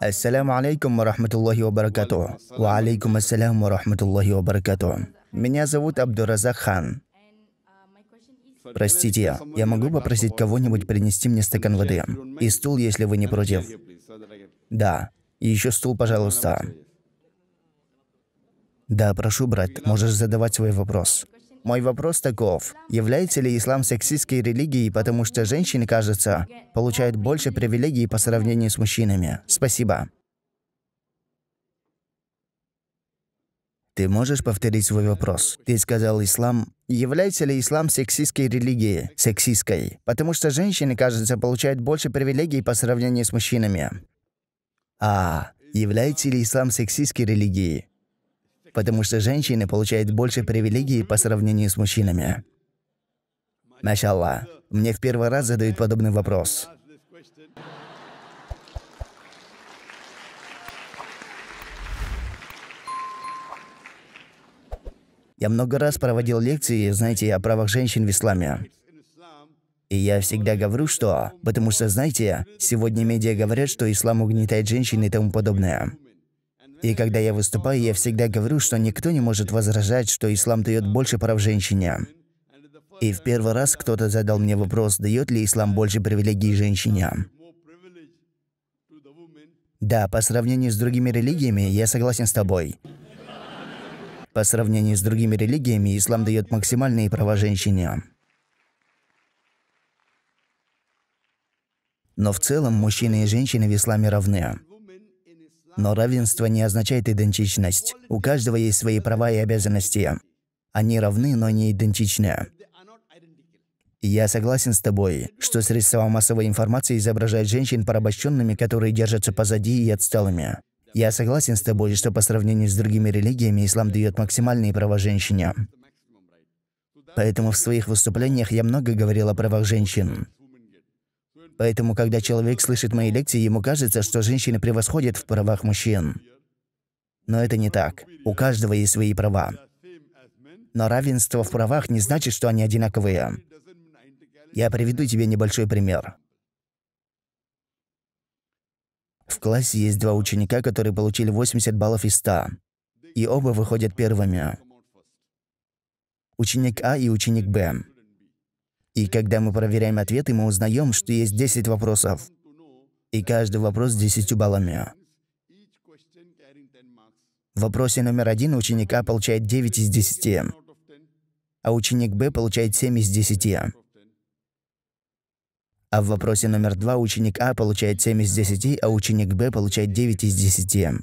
Ассаляму алейкум рахматуллахи ва баракату. Ва алейкум ассаляму рахматуллахи ва баракату. Меня зовут Абдуразак Хан. Простите, я могу попросить кого-нибудь принести мне стакан воды? И стул, если вы не против. Да. И еще стул, пожалуйста. Да, прошу, брат, можешь задавать свой вопрос. Мой вопрос таков. Является ли ислам сексистской религией, потому что женщины, кажется, получают больше привилегий по сравнению с мужчинами? Спасибо. Ты можешь повторить свой вопрос? Ты сказал ислам. Является ли ислам сексистской религией? Сексистской. Потому что женщины, кажется, получают больше привилегий по сравнению с мужчинами. А. Является ли ислам сексистской религией? потому что женщины получают больше привилегий по сравнению с мужчинами. Машалла, мне в первый раз задают подобный вопрос. Я много раз проводил лекции, знаете, о правах женщин в исламе. И я всегда говорю, что... Потому что, знаете, сегодня медиа говорят, что ислам угнетает женщин и тому подобное. И когда я выступаю, я всегда говорю, что никто не может возражать, что ислам дает больше прав женщине. И в первый раз кто-то задал мне вопрос, дает ли ислам больше привилегий женщине. Да, по сравнению с другими религиями, я согласен с тобой. По сравнению с другими религиями, ислам дает максимальные права женщине. Но в целом мужчины и женщины в исламе равны. Но равенство не означает идентичность. У каждого есть свои права и обязанности. Они равны, но не идентичны. Я согласен с тобой, что средства массовой информации изображают женщин порабощенными, которые держатся позади и отсталыми. Я согласен с тобой, что по сравнению с другими религиями ислам дает максимальные права женщине. Поэтому в своих выступлениях я много говорил о правах женщин. Поэтому, когда человек слышит мои лекции, ему кажется, что женщины превосходят в правах мужчин. Но это не так. У каждого есть свои права. Но равенство в правах не значит, что они одинаковые. Я приведу тебе небольшой пример. В классе есть два ученика, которые получили 80 баллов из 100. И оба выходят первыми. Ученик А и ученик Б. И когда мы проверяем ответы, мы узнаем, что есть 10 вопросов. И каждый вопрос с 10 баллами. В вопросе номер один ученик А получает 9 из 10, а ученик Б получает 7 из 10. А в вопросе номер два ученик А получает 7 из 10, а ученик Б получает 9 из 10.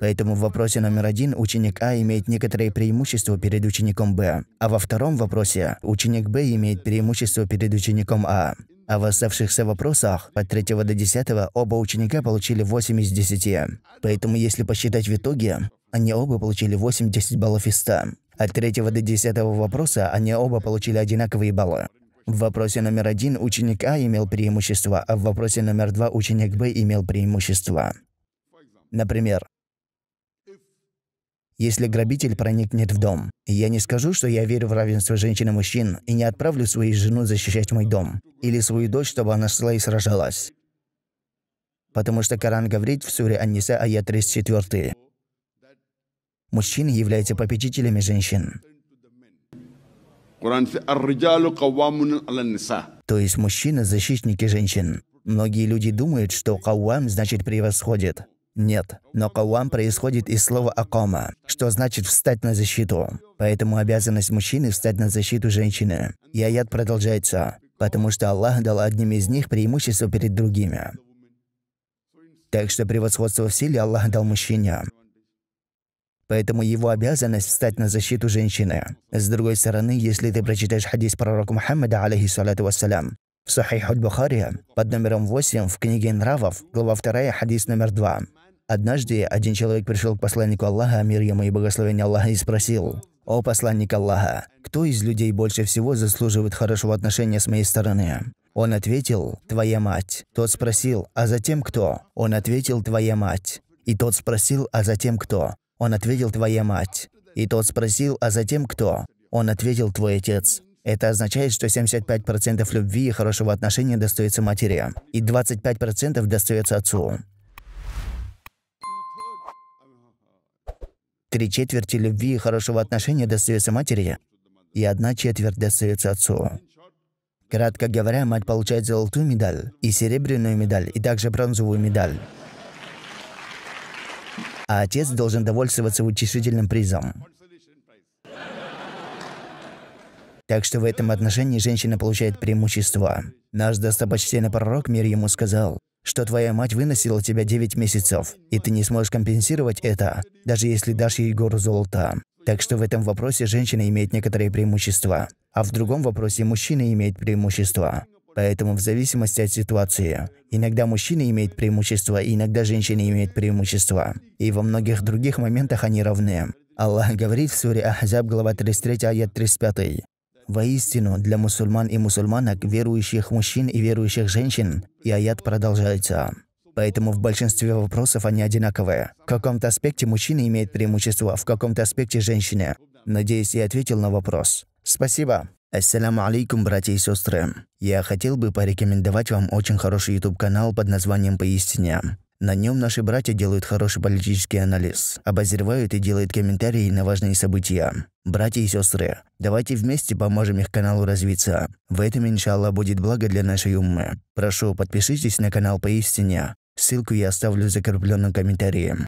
Поэтому в вопросе номер один ученик А имеет некоторые преимущества перед учеником Б, а во втором вопросе ученик Б имеет преимущество перед учеником А. А в оставшихся вопросах от 3 до 10 оба ученика получили 8 из 10. Поэтому если посчитать в итоге, они оба получили 8-10 баллов из 100. От 3 до 10 вопроса они оба получили одинаковые баллы. В вопросе номер один ученик А имел преимущество, а в вопросе номер два ученик Б имел преимущество. Например, если грабитель проникнет в дом. Я не скажу, что я верю в равенство женщин и мужчин и не отправлю свою жену защищать мой дом или свою дочь, чтобы она шла и сражалась. Потому что Коран говорит в суре Аниса, аят 34. Мужчины являются попечителями женщин. То есть мужчины – защитники женщин. Многие люди думают, что кауам значит «превосходит». Нет. Но каулам происходит из слова «акома», что значит «встать на защиту». Поэтому обязанность мужчины встать на защиту женщины. И аят продолжается. Потому что Аллах дал одним из них преимущество перед другими. Так что превосходство в силе Аллах дал мужчине. Поэтому его обязанность встать на защиту женщины. С другой стороны, если ты прочитаешь хадис пророка Мухаммада, алейхиссалату вассалям, в Сахихуль Бухари под номером 8 в книге Нравов, глава 2, хадис номер 2. Однажды один человек пришел к посланнику Аллаха, мир ему и благословение Аллаха, и спросил, «О посланник Аллаха, кто из людей больше всего заслуживает хорошего отношения с моей стороны?» Он ответил, «Твоя мать». Тот спросил, «А затем кто?» Он ответил, «Твоя мать». И тот спросил, «А затем кто?» Он ответил, «Твоя мать». И тот спросил, «А затем кто?» Он ответил, «Твой отец». Это означает, что 75% любви и хорошего отношения достается матери, и 25% достается отцу. Три четверти любви и хорошего отношения достается матери, и одна четверть достается отцу. Кратко говоря, мать получает золотую медаль, и серебряную медаль, и также бронзовую медаль. А отец должен довольствоваться утешительным призом. Так что в этом отношении женщина получает преимущество. Наш достопочтенный пророк, мир ему сказал, что твоя мать выносила тебя 9 месяцев, и ты не сможешь компенсировать это, даже если дашь ей гору золота. Так что в этом вопросе женщина имеет некоторые преимущества, а в другом вопросе мужчина имеет преимущества. Поэтому в зависимости от ситуации, иногда мужчина имеет преимущества, иногда женщина имеет преимущества, И во многих других моментах они равны. Аллах говорит в суре Ахзаб, глава 33, аят 35. Воистину, для мусульман и мусульманок, верующих мужчин и верующих женщин, и аят продолжается. Поэтому в большинстве вопросов они одинаковые. В каком-то аспекте мужчина имеет преимущество, в каком-то аспекте женщины. Надеюсь, я ответил на вопрос. Спасибо. Ассаламу алейкум, братья и сестры. Я хотел бы порекомендовать вам очень хороший YouTube-канал под названием «Поистине». На нем наши братья делают хороший политический анализ, обозревают и делают комментарии на важные события. Братья и сестры, давайте вместе поможем их каналу развиться. В этом, иншаллах, будет благо для нашей уммы. Прошу, подпишитесь на канал Поистине. Ссылку я оставлю в закрепленном комментарии.